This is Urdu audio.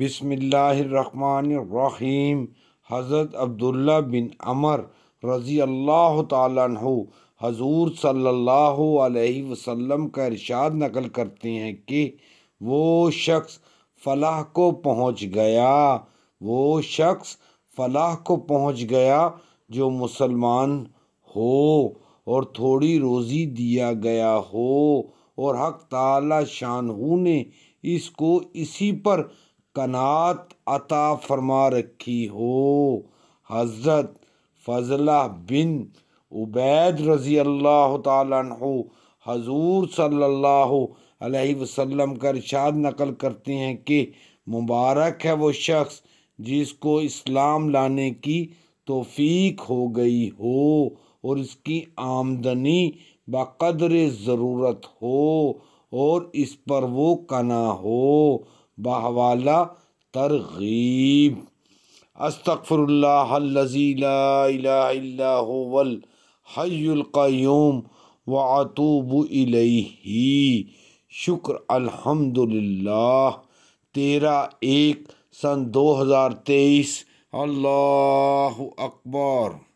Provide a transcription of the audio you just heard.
بسم اللہ الرحمن الرحیم حضرت عبداللہ بن عمر رضی اللہ تعالیٰ عنہ حضور صلی اللہ علیہ وسلم کا ارشاد نقل کرتے ہیں کہ وہ شخص فلاح کو پہنچ گیا وہ شخص فلاح کو پہنچ گیا جو مسلمان ہو اور تھوڑی روزی دیا گیا ہو اور حق تعالی شانہو نے اس کو اسی پر کنات عطا فرما رکھی ہو حضرت فضلہ بن عبید رضی اللہ تعالیٰ عنہ حضور صلی اللہ علیہ وسلم کا ارشاد نقل کرتے ہیں کہ مبارک ہے وہ شخص جس کو اسلام لانے کی توفیق ہو گئی ہو اور اس کی آمدنی بقدر ضرورت ہو اور اس پر وہ کنا ہو بحوالہ ترغیب استغفر اللہ لا الہ الا هو الحی القیوم وعطوب الیہی شکر الحمدللہ تیرہ ایک سن دو ہزار تیئیس اللہ اکبر